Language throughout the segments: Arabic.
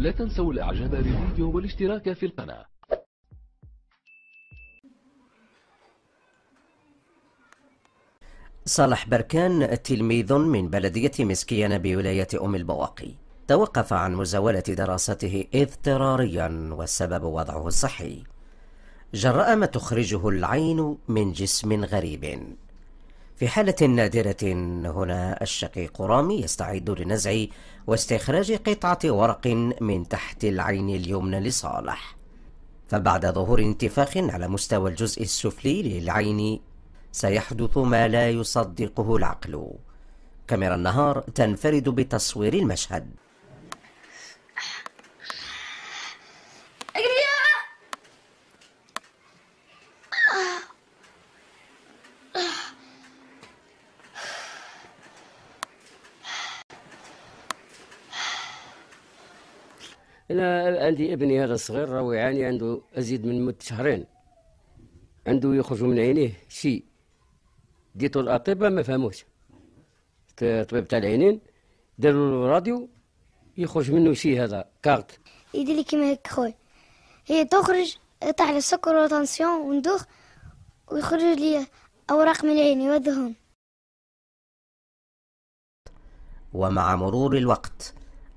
لا تنسوا الاعجاب بالفيديو والاشتراك في القناة صالح بركان تلميذ من بلدية مسكيان بولاية أم البواقي توقف عن مزاولة دراسته اضطراريا والسبب وضعه الصحي جراء ما تخرجه العين من جسم غريب في حالة نادرة هنا الشقيق رامي يستعد لنزع واستخراج قطعة ورق من تحت العين اليمنى لصالح فبعد ظهور انتفاخ على مستوى الجزء السفلي للعين سيحدث ما لا يصدقه العقل كاميرا النهار تنفرد بتصوير المشهد انا عندي ابني هذا الصغير راهو يعاني عنده ازيد من مده شهرين عنده يخرج من عينيه شيء ديتو الاطباء ما فهموش الطبيب تاع العينين داروا له راديو يخرج منه شيء هذا كارت يدير لي كيما هيك خويا هي تخرج تحت السكر وطنسيون وندوخ ويخرج لي اوراق من عيني ودهم ومع مرور الوقت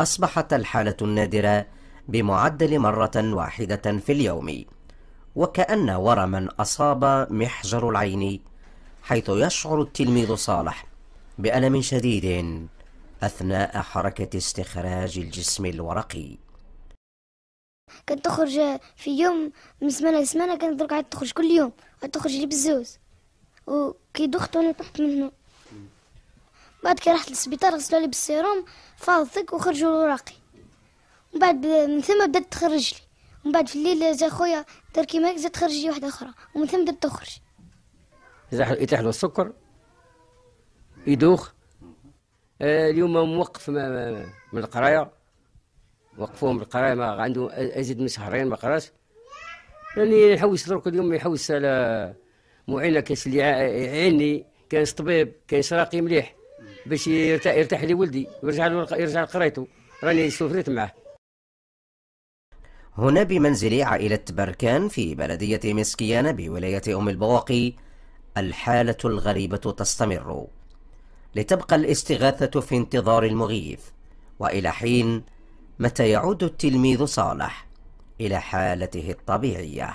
أصبحت الحالة النادرة بمعدل مرة واحدة في اليوم وكأن ورما أصاب محجر العين حيث يشعر التلميذ صالح بألم شديد أثناء حركة استخراج الجسم الورقي كنت تخرج في يوم من سمانة لسمانة كانت تخرج كل يوم تخرج لي بالزوز وكي دخت وانا تحت منه بعد كي رحت للسبيطار غسلوا لي بالسيروم فاضتك وخرجوا الوراقي ومن بعد من ثم بدات تخرج لي ومن بعد في الليل جا خويا دار كيما هيك زاد تخرج لي وحده اخرى ومن ثم بدات تخرج يطيح له السكر يدوخ آه اليوم موقف ما من القرايه وقفوه من القرايه ما عنده ازيد من شهرين ما قراش يعني يحوس درك اليوم يحوس على معينه كاس اللي يعيني كان طبيب كان راقي مليح باش يرتاح, يرتاح لي ولدي ويرجع له يرجع لقرايته راني سوفريت معاه هنا بمنزل عائلة بركان في بلدية مسكيانة بولاية أم البواقي الحالة الغريبة تستمر لتبقى الاستغاثة في انتظار المغيث وإلى حين متى يعود التلميذ صالح إلى حالته الطبيعية